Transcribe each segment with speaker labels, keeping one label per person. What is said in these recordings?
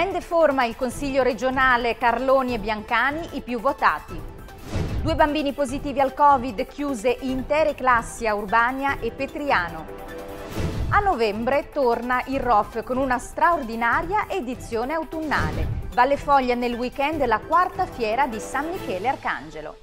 Speaker 1: Prende forma il Consiglio regionale Carloni e Biancani, i più votati. Due bambini positivi al Covid, chiuse intere classi a Urbania e Petriano. A novembre torna il ROF con una straordinaria edizione autunnale. Valle Foglia nel weekend la quarta fiera di San Michele Arcangelo.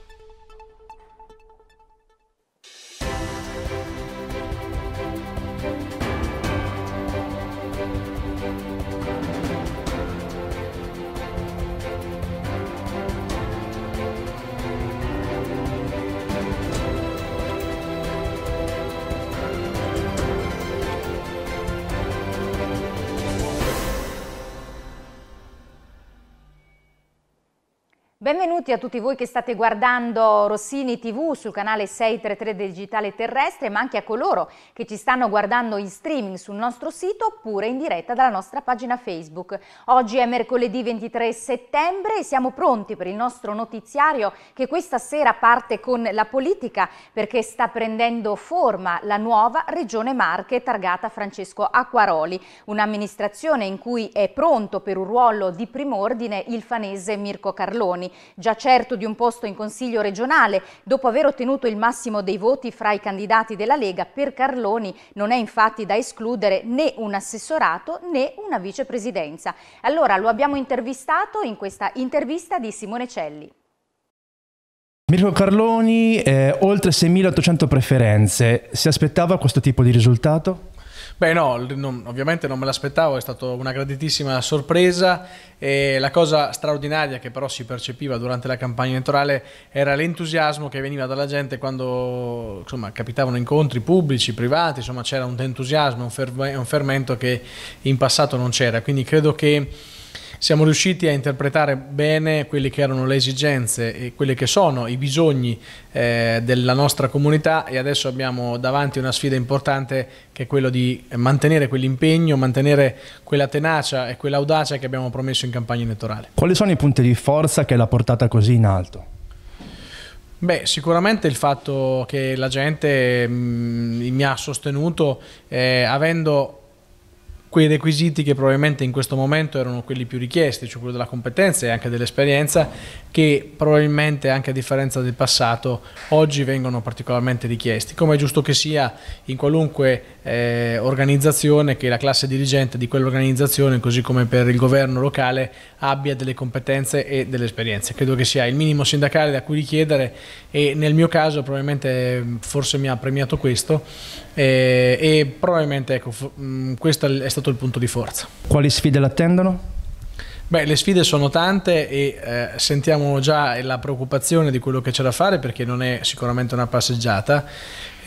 Speaker 1: Benvenuti a tutti voi che state guardando Rossini TV sul canale 633 del Digitale Terrestre, ma anche a coloro che ci stanno guardando in streaming sul nostro sito oppure in diretta dalla nostra pagina Facebook. Oggi è mercoledì 23 settembre e siamo pronti per il nostro notiziario che questa sera parte con la politica perché sta prendendo forma la nuova Regione Marche targata Francesco Acquaroli, un'amministrazione in cui è pronto per un ruolo di primordine il fanese Mirko Carloni già certo di un posto in Consiglio regionale, dopo aver ottenuto il massimo dei voti fra i candidati della Lega, per Carloni non è infatti da escludere né un assessorato né una vicepresidenza. Allora lo abbiamo intervistato in questa intervista di Simone Celli.
Speaker 2: Mirko Carloni, eh, oltre 6.800 preferenze, si aspettava questo tipo di risultato? Beh no, non, ovviamente non me l'aspettavo, è stata una graditissima sorpresa e la cosa straordinaria che però si percepiva durante la campagna elettorale era l'entusiasmo che veniva dalla gente quando insomma, capitavano incontri pubblici, privati, insomma c'era un entusiasmo, un, fer- un fermento che in passato non c'era, quindi credo che siamo riusciti a interpretare bene quelle che erano le esigenze e quelli che sono i bisogni eh, della nostra comunità e adesso abbiamo davanti una sfida importante che è quella di mantenere quell'impegno, mantenere quella tenacia e quell'audacia che abbiamo promesso in campagna elettorale. Quali sono i punti di forza che l'ha portata così in alto? Beh, sicuramente il fatto che la gente mh, mm, mi ha sostenuto eh, avendo quei requisiti che probabilmente in questo momento erano quelli più richiesti, cioè quello della competenza e anche dell'esperienza, che probabilmente anche a differenza del passato oggi vengono particolarmente richiesti, come è giusto che sia in qualunque eh, organizzazione che la classe dirigente di quell'organizzazione, così come per il governo locale, abbia delle competenze e delle esperienze. Credo che sia il minimo sindacale da cui richiedere e nel mio caso probabilmente mm, forse mi ha premiato questo e, eh, e probabilmente ecco, mm, questo è stato il punto di forza. Quali sfide l'attendono? Beh, le sfide sono tante e eh, sentiamo già la preoccupazione di quello che c'è da fare perché non è sicuramente una passeggiata.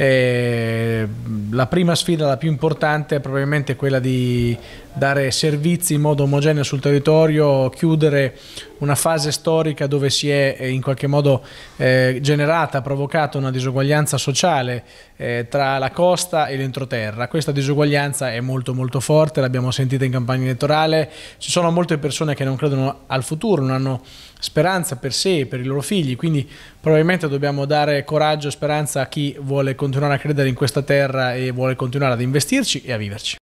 Speaker 2: Eh, la prima sfida, la più importante, è probabilmente quella di dare servizi in modo omogeneo sul territorio, chiudere una fase storica dove si è eh, in qualche modo eh, generata, provocata una disuguaglianza sociale eh, tra la costa e l'entroterra. Questa disuguaglianza è molto molto forte, l'abbiamo sentita in campagna elettorale, ci sono molte persone che non credono al futuro, non hanno speranza per sé e per i loro figli, quindi probabilmente dobbiamo dare coraggio e speranza a chi vuole continuare a credere in questa terra e vuole continuare ad investirci e a viverci.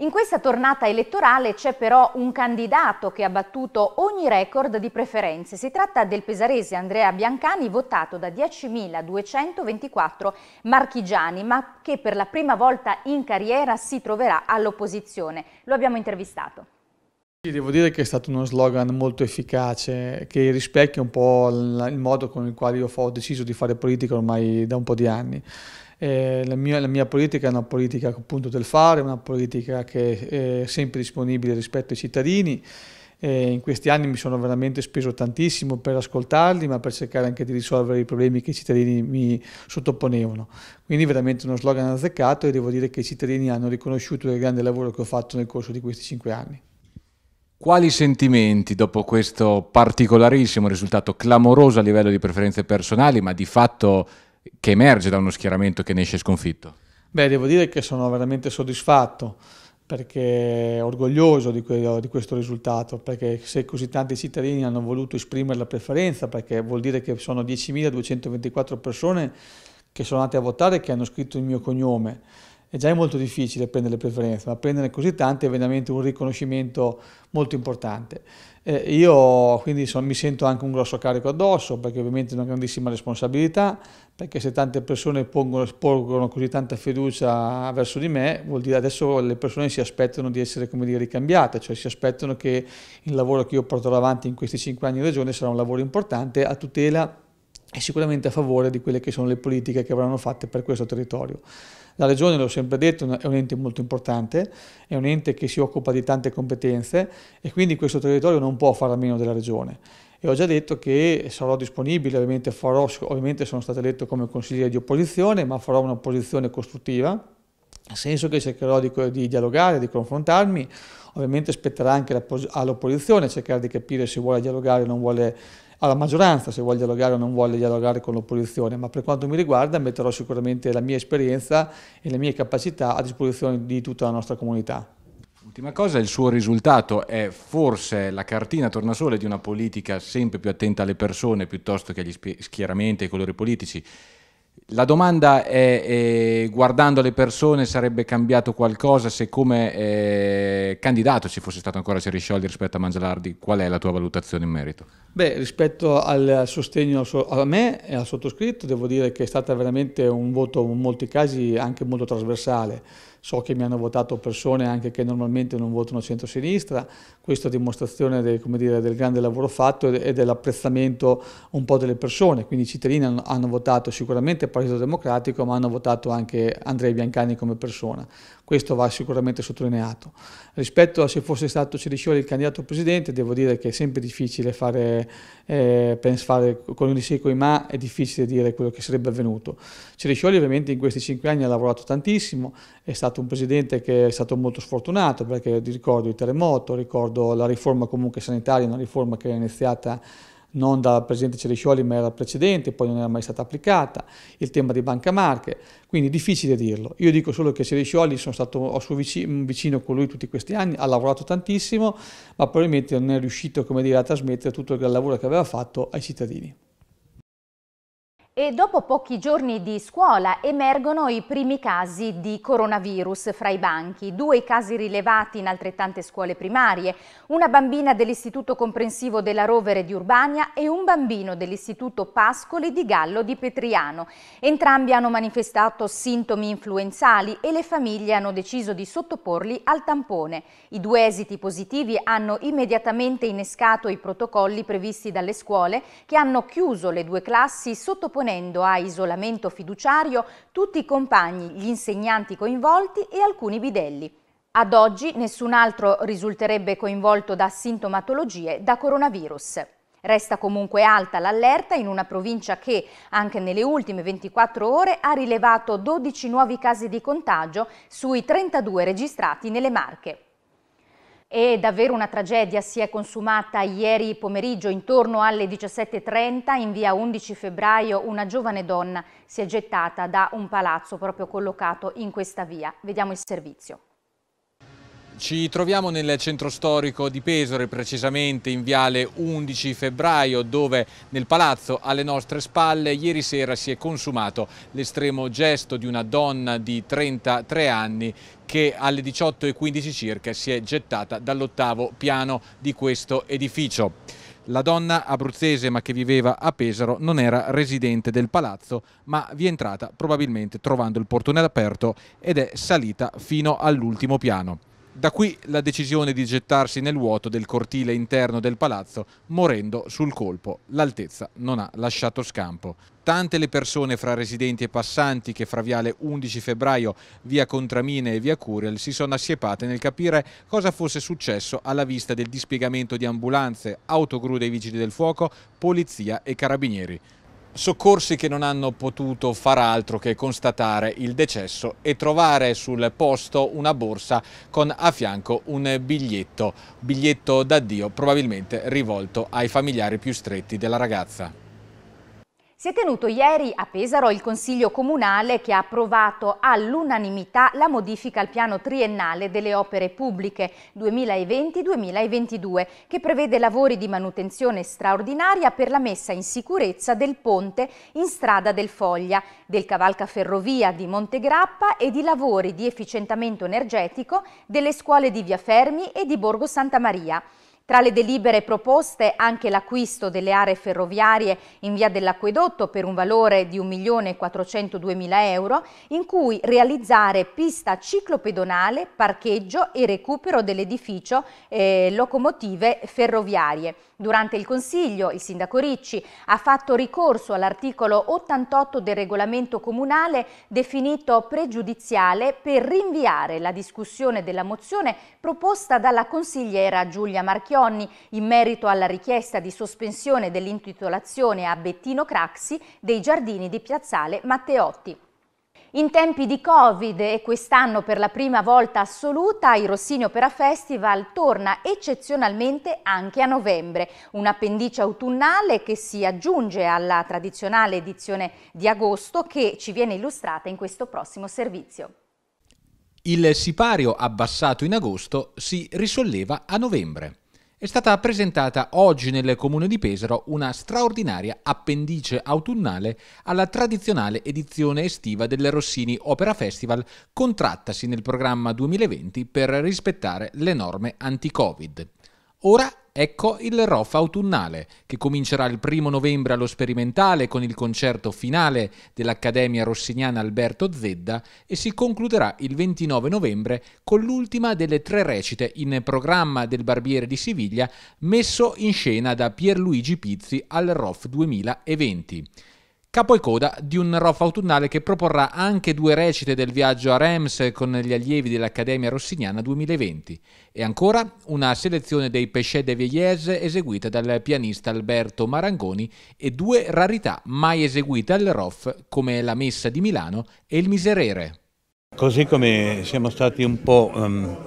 Speaker 1: In questa tornata elettorale c'è però un candidato che ha battuto ogni record di preferenze. Si tratta del pesarese Andrea Biancani, votato da 10.224 marchigiani, ma che per la prima volta in carriera si troverà all'opposizione. Lo abbiamo intervistato.
Speaker 3: Devo dire che è stato uno slogan molto efficace che rispecchia un po' il modo con il quale io ho deciso di fare politica ormai da un po' di anni. Eh, la, mia, la, mia, politica è una politica appunto del fare, una politica che è sempre disponibile rispetto ai cittadini. Eh, in questi anni mi sono veramente speso tantissimo per ascoltarli, ma per cercare anche di risolvere i problemi che i cittadini mi sottoponevano. Quindi veramente uno slogan azzeccato e devo dire che i cittadini hanno riconosciuto il grande lavoro che ho fatto nel corso di questi cinque anni.
Speaker 4: Quali sentimenti dopo questo particolarissimo risultato clamoroso a livello di preferenze personali, ma di fatto che emerge da uno schieramento che ne esce sconfitto?
Speaker 3: Beh, devo dire che sono veramente soddisfatto perché orgoglioso di, quello, di, questo risultato, perché se così tanti cittadini hanno voluto esprimere la preferenza, perché vuol dire che sono 10.224 persone che sono andate a votare e che hanno scritto il mio cognome è già molto difficile prendere le preferenze, ma prendere così tante è veramente un riconoscimento molto importante. Eh, io quindi sono, mi sento anche un grosso carico addosso, perché ovviamente è una grandissima responsabilità, perché se tante persone pongono, porgono così tanta fiducia verso di me, vuol dire adesso le persone si aspettano di essere come dire, ricambiate, cioè si aspettano che il lavoro che io porterò avanti in questi cinque anni in regione sarà un lavoro importante a tutela di è sicuramente a favore di quelle che sono le politiche che verranno fatte per questo territorio. La Regione, l'ho sempre detto, è un ente molto importante, è un ente che si occupa di tante competenze e quindi questo territorio non può fare a meno della Regione. E ho già detto che sarò disponibile, ovviamente, farò, ovviamente sono stato eletto come consigliere di opposizione, ma farò un'opposizione costruttiva, nel senso che cercherò di, di, dialogare, di confrontarmi, ovviamente spetterà anche all'opposizione cercare di capire se vuole dialogare o non vuole alla maggioranza se vuole dialogare o non vuole dialogare con l'opposizione, ma per quanto mi riguarda metterò sicuramente la mia esperienza e le mie capacità a disposizione di tutta la nostra comunità.
Speaker 4: Ultima cosa, il suo risultato è forse la cartina tornasole di una politica sempre più attenta alle persone piuttosto che agli schieramenti e ai colori politici la domanda è, eh, guardando le persone, sarebbe cambiato qualcosa se come eh, candidato ci fosse stato ancora Ceriscioldi rispetto a Mangialardi? Qual è la tua valutazione in merito?
Speaker 3: Beh, rispetto al sostegno a me e al sottoscritto, devo dire che è stato veramente un voto in molti casi anche molto trasversale so che mi hanno votato persone anche che normalmente non votano centro-sinistra, questo è dimostrazione del, dire, del grande lavoro fatto e dell'apprezzamento un po' delle persone, quindi i cittadini hanno, hanno votato sicuramente il Partito Democratico ma hanno votato anche Andrea Biancani come persona, questo va sicuramente sottolineato. Rispetto a se fosse stato Cedicioli il candidato presidente, devo dire che è sempre difficile fare, eh, pensare con un sì e con ma, è difficile dire quello che sarebbe avvenuto. Cedicioli ovviamente in questi cinque anni ha lavorato tantissimo, è stato stato un presidente che è stato molto sfortunato perché ricordo il terremoto, ricordo la riforma comunque sanitaria, una riforma che era iniziata non dal presidente Ceriscioli ma era precedente, poi non era mai stata applicata, il tema di Banca Marche, quindi difficile dirlo. Io dico solo che Ceriscioli sono stato ho suo vicino, vicino con lui tutti questi anni, ha lavorato tantissimo, ma probabilmente non è riuscito dire, a trasmettere tutto il lavoro che aveva fatto ai cittadini.
Speaker 1: E dopo pochi giorni di scuola emergono i primi casi di coronavirus fra i banchi, due casi rilevati in altrettante scuole primarie, una bambina dell'Istituto Comprensivo della Rovere di Urbania e un bambino dell'Istituto Pascoli di Gallo di Petriano. Entrambi hanno manifestato sintomi influenzali e le famiglie hanno deciso di sottoporli al tampone. I due esiti positivi hanno immediatamente innescato i protocolli previsti dalle scuole che hanno chiuso le due classi sottoponendo imponendo a isolamento fiduciario tutti i compagni, gli insegnanti coinvolti e alcuni bidelli. Ad oggi nessun altro risulterebbe coinvolto da sintomatologie da coronavirus. Resta comunque alta l'allerta in una provincia che, anche nelle ultime 24 ore, ha rilevato 12 nuovi casi di contagio sui 32 registrati nelle Marche. È davvero una tragedia, si è consumata ieri pomeriggio intorno alle 17.30 in via 11 febbraio una giovane donna si è gettata da un palazzo proprio collocato in questa via. Vediamo il servizio.
Speaker 4: Ci troviamo nel centro storico di Pesore, precisamente in viale 11 febbraio, dove nel palazzo alle nostre spalle ieri sera si è consumato l'estremo gesto di una donna di 33 anni che alle 18.15 circa si è gettata dall'ottavo piano di questo edificio. La donna abruzzese ma che viveva a Pesaro non era residente del palazzo ma vi è entrata probabilmente trovando il portone aperto ed è salita fino all'ultimo piano. Da qui la decisione di gettarsi nel vuoto del cortile interno del palazzo, morendo sul colpo. L'altezza non ha lasciato scampo. Tante le persone fra residenti e passanti che fra Viale 11 febbraio, via Contramine e via Curiel si sono assiepate nel capire cosa fosse successo alla vista del dispiegamento di ambulanze, autogru dei vigili del fuoco, polizia e carabinieri soccorsi che non hanno potuto far altro che constatare il decesso e trovare sul posto una borsa con a fianco un biglietto, biglietto d'addio probabilmente rivolto ai familiari più stretti della ragazza.
Speaker 1: Si è tenuto ieri a Pesaro il Consiglio Comunale che ha approvato all'unanimità la modifica al piano triennale delle opere pubbliche 2020-2022 che prevede lavori di manutenzione straordinaria per la messa in sicurezza del ponte in strada del Foglia, del cavalcaferrovia di Montegrappa e di lavori di efficientamento energetico delle scuole di Via Fermi e di Borgo Santa Maria. Tra le delibere proposte anche l'acquisto delle aree ferroviarie in via dell'acquedotto per un valore di 1.402.000 euro, in cui realizzare pista ciclopedonale, parcheggio e recupero dell'edificio eh, locomotive ferroviarie. Durante il Consiglio il Sindaco Ricci ha fatto ricorso all'articolo 88 del regolamento comunale definito pregiudiziale per rinviare la discussione della mozione proposta dalla consigliera Giulia Marchioni Schionni in merito alla richiesta di sospensione dell'intitolazione a Bettino Craxi dei giardini di Piazzale Matteotti. In tempi di Covid e quest'anno per la prima volta assoluta, il Rossini Opera Festival torna eccezionalmente anche a novembre, un appendice autunnale che si aggiunge alla tradizionale edizione di agosto che ci viene illustrata in questo prossimo servizio.
Speaker 4: Il sipario abbassato in agosto si risolleva a novembre è stata presentata oggi nel comune di Pesaro una straordinaria appendice autunnale alla tradizionale edizione estiva del Rossini Opera Festival, contrattasi nel programma 2020 per rispettare le norme anti-Covid. Ora Ecco il ROF autunnale, che comincerà il primo novembre allo Sperimentale con il concerto finale dell'Accademia Rossiniana Alberto Zedda e si concluderà il 29 novembre con l'ultima delle tre recite in programma del Barbiere di Siviglia messo in scena da Pierluigi Pizzi al ROF 2020 capo e coda di un rof autunnale che proporrà anche due recite del viaggio a Reims con gli allievi dell'Accademia Rossignana 2020 e ancora una selezione dei Pesce de Vieillesse eseguita dal pianista Alberto Marangoni e due rarità mai eseguite al rof come la Messa di Milano e il Miserere.
Speaker 5: Così come siamo stati un po' um,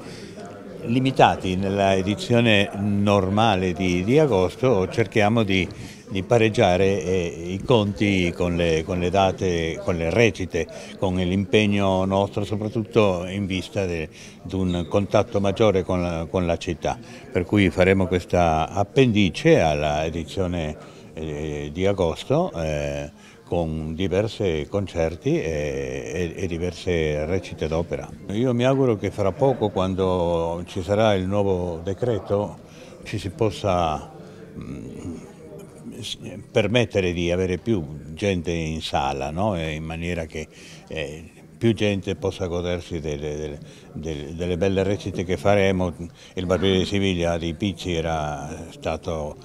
Speaker 5: limitati nella edizione normale di, di agosto, cerchiamo di di pareggiare eh, i conti con le, con le date, con le recite, con l'impegno nostro soprattutto in vista di un contatto maggiore con la, con la, città. Per cui faremo questa appendice alla edizione eh, di agosto. Eh, con diversi concerti e, eh, e, e, diverse recite d'opera. Io mi auguro che fra poco, quando ci sarà il nuovo decreto, ci si possa mh, mm, permettere di avere più gente in sala, no? in maniera che eh, più gente possa godersi delle, delle, delle, belle recite che faremo. Il Barbiere di Siviglia di Picci era stato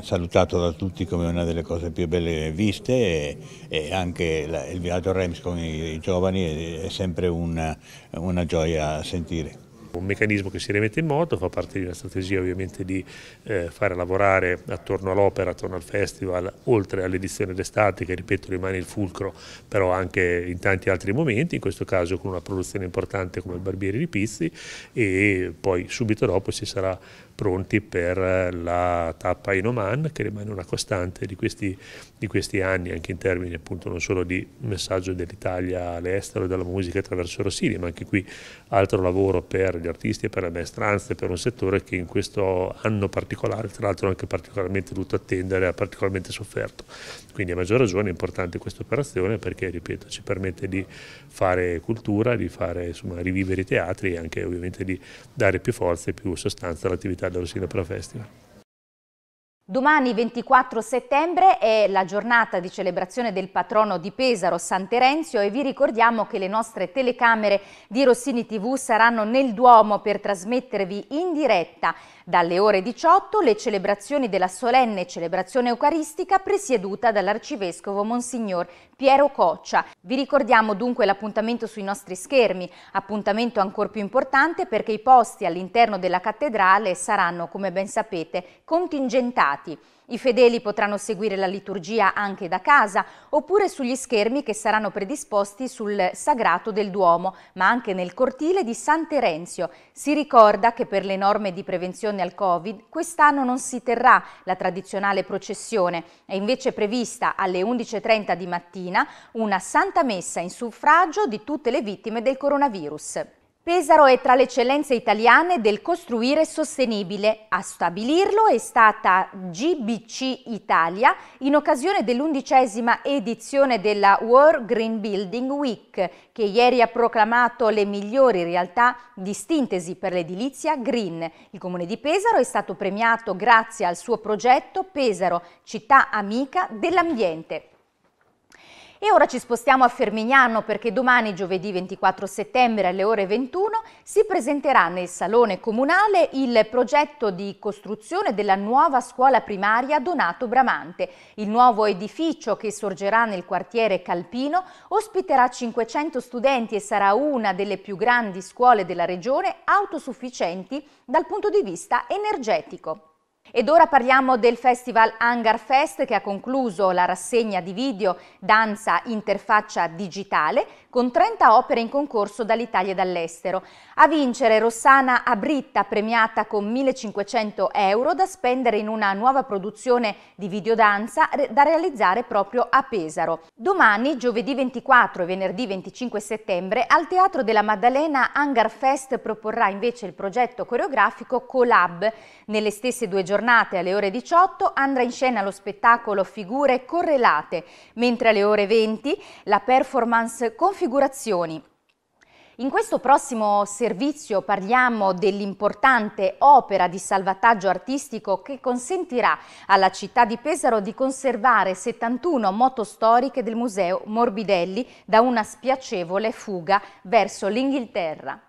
Speaker 5: salutato da tutti come una delle cose più belle viste e, e anche la, il viaggio Rems con i, i giovani è, è sempre una, una gioia a sentire. Un meccanismo che si rimette in moto, fa parte di una strategia ovviamente di eh, fare lavorare attorno all'opera, attorno al festival, oltre all'edizione d'estate che ripeto rimane il fulcro, però anche in tanti altri momenti, in questo caso con una produzione importante come il Barbieri di Pizzi e poi subito dopo ci sarà pronti per eh, la tappa in Oman, che rimane una costante di questi, di questi anni, anche in termini appunto non solo di messaggio dell'Italia all'estero della musica attraverso Rossini, ma anche qui altro lavoro per gli artisti e per le maestranze, per un settore che in questo anno particolare, tra l'altro anche particolarmente dovuto attendere, ha particolarmente sofferto. Quindi a maggior ragione è importante questa operazione perché, ripeto, ci permette di fare cultura, di fare, insomma, rivivere i teatri e anche ovviamente di dare più forza e più sostanza all'attività ad Orsino Pro Festival.
Speaker 1: Domani 24 settembre è la giornata di celebrazione del patrono di Pesaro, San Terenzio e vi ricordiamo che le nostre telecamere di Rossini TV saranno nel Duomo per trasmettervi in diretta dalle ore 18 le celebrazioni della solenne celebrazione eucaristica presieduta dall'arcivescovo Monsignor Piero Coccia. Vi ricordiamo dunque l'appuntamento sui nostri schermi, appuntamento ancora più importante perché i posti all'interno della cattedrale saranno, come ben sapete, contingentati. I fedeli potranno seguire la liturgia anche da casa oppure sugli schermi che saranno predisposti sul sagrato del Duomo, ma anche nel cortile di San Terenzio. Si ricorda che per le norme di prevenzione al Covid quest'anno non si terrà la tradizionale processione, è invece prevista alle 11.30 di mattina una santa messa in suffragio di tutte le vittime del coronavirus. Pesaro è tra le eccellenze italiane del costruire sostenibile. A stabilirlo è stata GBC Italia in occasione dell'undicesima edizione della World Green Building Week, che ieri ha proclamato le migliori realtà di sintesi per l'edilizia green. Il comune di Pesaro è stato premiato grazie al suo progetto Pesaro, città amica dell'ambiente. E ora ci spostiamo a Fermignano perché domani giovedì 24 settembre alle ore 21 si presenterà nel Salone Comunale il progetto di costruzione della nuova scuola primaria Donato Bramante. Il nuovo edificio che sorgerà nel quartiere Calpino ospiterà 500 studenti e sarà una delle più grandi scuole della regione autosufficienti dal punto di vista energetico. Ed ora parliamo del Festival Hangar Fest che ha concluso la rassegna di video Danza Interfaccia Digitale con 30 opere in concorso dall'Italia e dall'estero. A vincere Rossana Abritta premiata con 1500 euro da spendere in una nuova produzione di videodanza da realizzare proprio a Pesaro. Domani, giovedì 24 e venerdì 25 settembre, al Teatro della Maddalena Hangar Fest proporrà invece il progetto coreografico Collab nelle stesse due giornate giornate alle ore 18 andrà in scena lo spettacolo Figure correlate, mentre alle ore 20 la performance Configurazioni, in questo prossimo servizio parliamo dell'importante opera di salvataggio artistico che consentirà alla città di Pesaro di conservare 71 moto storiche del Museo Morbidelli da una spiacevole fuga verso l'Inghilterra.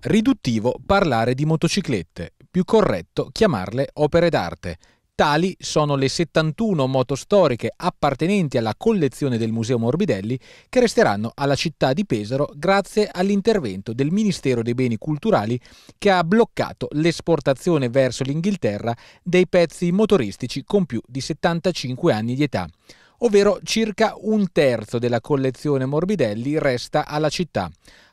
Speaker 4: Riduttivo parlare di motociclette più corretto chiamarle opere d'arte. Tali sono le 71 moto storiche appartenenti alla collezione del Museo Morbidelli che resteranno alla città di Pesaro grazie all'intervento del Ministero dei Beni Culturali che ha bloccato l'esportazione verso l'Inghilterra dei pezzi motoristici con più di 75 anni di età, ovvero circa un terzo della collezione Morbidelli resta alla città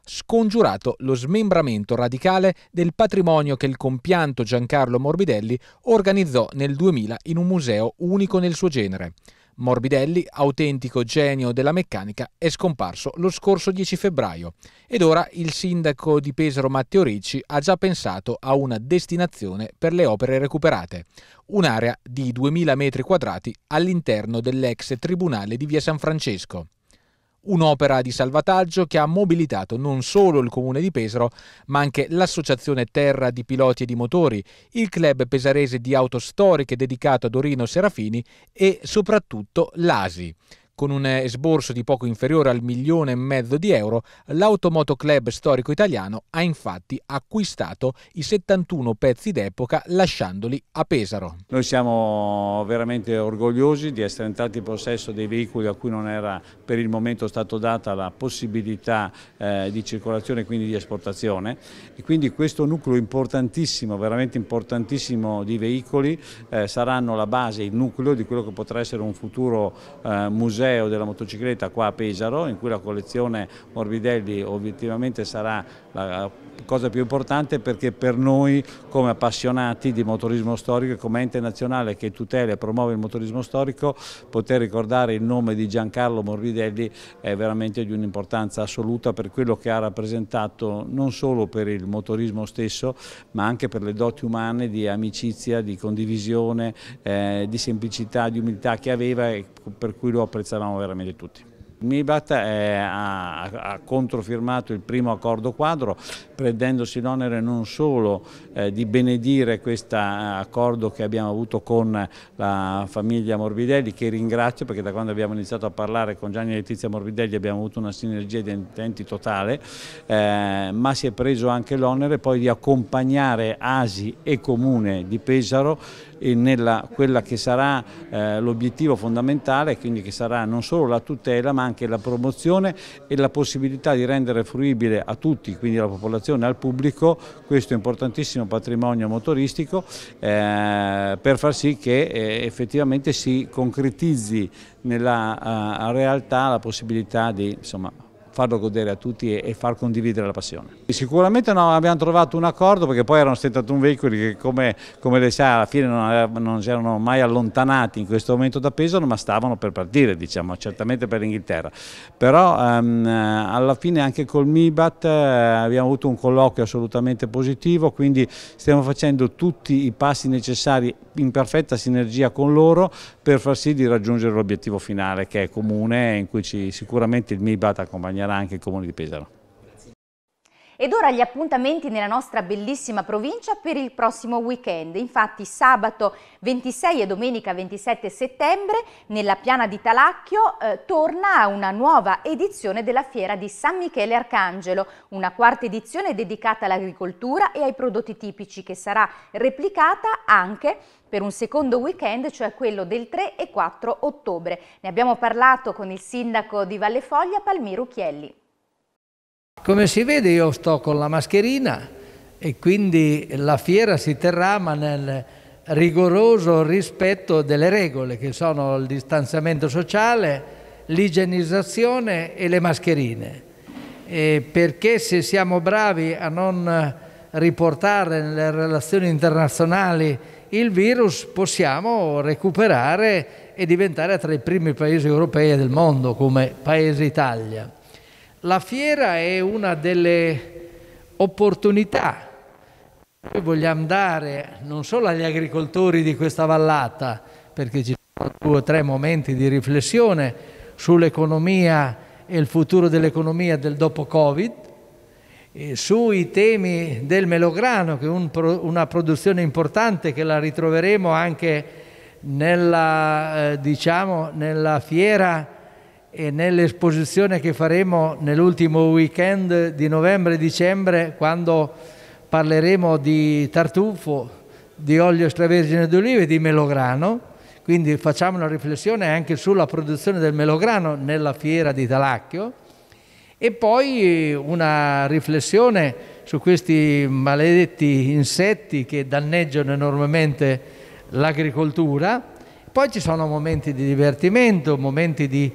Speaker 4: scongiurato lo smembramento radicale del patrimonio che il compianto Giancarlo Morbidelli organizzò nel 2000 in un museo unico nel suo genere. Morbidelli, autentico genio della meccanica, è scomparso lo scorso 10 febbraio ed ora il sindaco di Pesaro Matteo Ricci ha già pensato a una destinazione per le opere recuperate, un'area di 2000 metri quadrati all'interno dell'ex tribunale di Via San Francesco. Un'opera di salvataggio che ha mobilitato non solo il comune di Pesaro, ma anche l'associazione Terra di Piloti e di Motori, il club pesarese di auto storiche dedicato a Dorino Serafini e soprattutto l'ASI. Con un esborso eh, di poco inferiore al milione e mezzo di euro, l'Automoto Club storico italiano ha infatti acquistato i 71 pezzi d'epoca lasciandoli a Pesaro.
Speaker 6: Noi siamo veramente orgogliosi di essere entrati in possesso dei veicoli a cui non era per il momento stata data la possibilità eh, di circolazione e quindi di esportazione e quindi questo nucleo importantissimo, veramente importantissimo di veicoli eh, saranno la base, il nucleo di quello che potrà essere un futuro eh, museo museo della motocicletta qua a Pesaro in cui la collezione Morbidelli obiettivamente sarà la cosa più importante perché per noi come appassionati di motorismo storico e come ente nazionale che tutela e promuove il motorismo storico poter ricordare il nome di Giancarlo Morbidelli è veramente di un'importanza assoluta per quello che ha rappresentato non solo per il motorismo stesso ma anche per le doti umane di amicizia, di condivisione, eh, di semplicità, di umiltà che aveva e per cui lo apprezzato stavamo veramente tutti. Mibat ha, ha, controfirmato il primo accordo quadro prendendosi l'onere non solo eh, di benedire questo eh, accordo che abbiamo avuto con la famiglia Morbidelli che ringrazio perché da quando abbiamo iniziato a parlare con Gianni e Letizia Morbidelli abbiamo avuto una sinergia di intenti totale eh, ma si è preso anche l'onere poi di accompagnare ASI e Comune di Pesaro nella quella che sarà eh, l'obiettivo fondamentale, quindi che sarà non solo la tutela ma anche la promozione e la possibilità di rendere fruibile a tutti, quindi alla popolazione, e al pubblico, questo importantissimo patrimonio motoristico eh, per far sì che eh, effettivamente si concretizzi nella eh, realtà la possibilità di insomma, farlo godere a tutti e, far condividere la passione. Sicuramente no, abbiamo trovato un accordo perché poi erano 71 veicoli che come, come lei sa alla fine non, non si erano mai allontanati in questo momento da Pesaro ma stavano per partire diciamo, certamente per l'Inghilterra. Però ehm, eh, alla fine anche col MIBAT eh, abbiamo avuto un colloquio assolutamente positivo quindi stiamo facendo tutti i passi necessari in perfetta sinergia con loro per far sì di raggiungere l'obiettivo finale che è comune in cui ci, sicuramente il MIBAT accompagnerà segnerà anche il Comune di Pesaro.
Speaker 1: Ed ora gli appuntamenti nella nostra bellissima provincia per il prossimo weekend. Infatti sabato 26 e domenica 27 settembre nella piana di Talacchio eh, torna una nuova edizione della fiera di San Michele Arcangelo, una quarta edizione dedicata all'agricoltura e ai prodotti tipici che sarà replicata anche per un secondo weekend, cioè quello del 3 e 4 ottobre. Ne abbiamo parlato con il sindaco di Valle Foglia, Palmiro Chielli.
Speaker 7: Come si vede io sto con la mascherina e quindi la fiera si terrà ma nel rigoroso rispetto delle regole che sono il distanziamento sociale, l'igienizzazione e le mascherine. E perché se siamo bravi a non riportare nelle relazioni internazionali il virus possiamo recuperare e diventare tra i primi paesi europei e del mondo come Paese Italia la fiera è una delle opportunità che vogliamo dare non solo agli agricoltori di questa vallata, perché ci sono due o tre momenti di riflessione sull'economia e il futuro dell'economia del dopo Covid, sui temi del melograno, che è un, una produzione importante che la ritroveremo anche nella, eh, diciamo, nella fiera e nell'esposizione che faremo nell'ultimo weekend di novembre e dicembre quando parleremo di tartufo, di olio extravergine d'oliva e di melograno. Quindi facciamo una riflessione anche sulla produzione del melograno nella fiera di Talacchio e poi una riflessione su questi maledetti insetti che danneggiano enormemente l'agricoltura. Poi ci sono momenti di divertimento, momenti di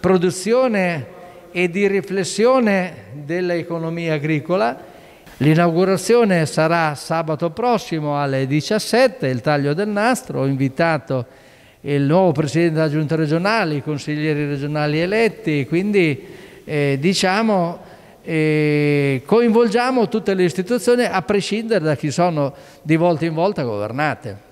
Speaker 7: produzione e di riflessione dell'economia agricola. L'inaugurazione sarà sabato prossimo alle 17, il taglio del nastro, ho invitato il nuovo Presidente della Giunta regionale, i consiglieri regionali eletti, quindi eh, diciamo eh, coinvolgiamo tutte le istituzioni a prescindere da chi sono di volta in volta governate.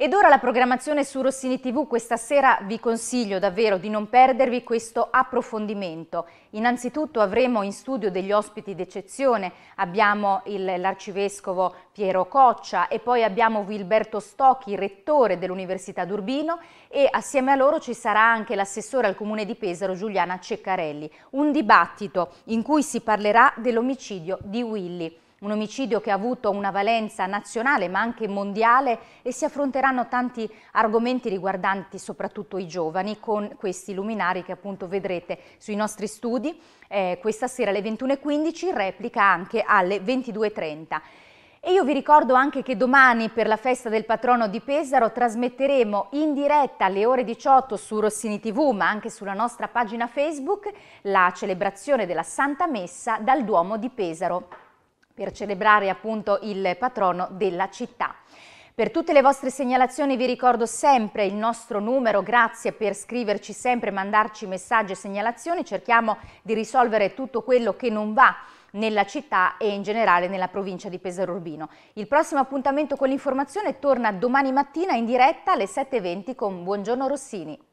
Speaker 1: Ed ora la programmazione su Rossini TV, questa sera vi consiglio davvero di non perdervi questo approfondimento. Innanzitutto avremo in studio degli ospiti d'eccezione, abbiamo l'arcivescovo Piero Coccia e poi abbiamo Wilberto Stocchi, rettore dell'Università d'Urbino e assieme a loro ci sarà anche l'assessore al Comune di Pesaro Giuliana Ceccarelli. Un dibattito in cui si parlerà dell'omicidio di Willy un omicidio che ha avuto una valenza nazionale ma anche mondiale e si affronteranno tanti argomenti riguardanti soprattutto i giovani con questi luminari che appunto vedrete sui nostri studi eh, questa sera alle 21.15, replica anche alle 22.30. E io vi ricordo anche che domani per la festa del patrono di Pesaro trasmetteremo in diretta alle ore 18 su Rossini TV ma anche sulla nostra pagina Facebook la celebrazione della Santa Messa dal Duomo di Pesaro per celebrare appunto il patrono della città. Per tutte le vostre segnalazioni vi ricordo sempre il nostro numero, grazie per scriverci sempre, mandarci messaggi e segnalazioni, cerchiamo di risolvere tutto quello che non va nella città e in generale nella provincia di Pesaro Urbino. Il prossimo appuntamento con l'informazione torna domani mattina in diretta alle 7.20 con Buongiorno Rossini.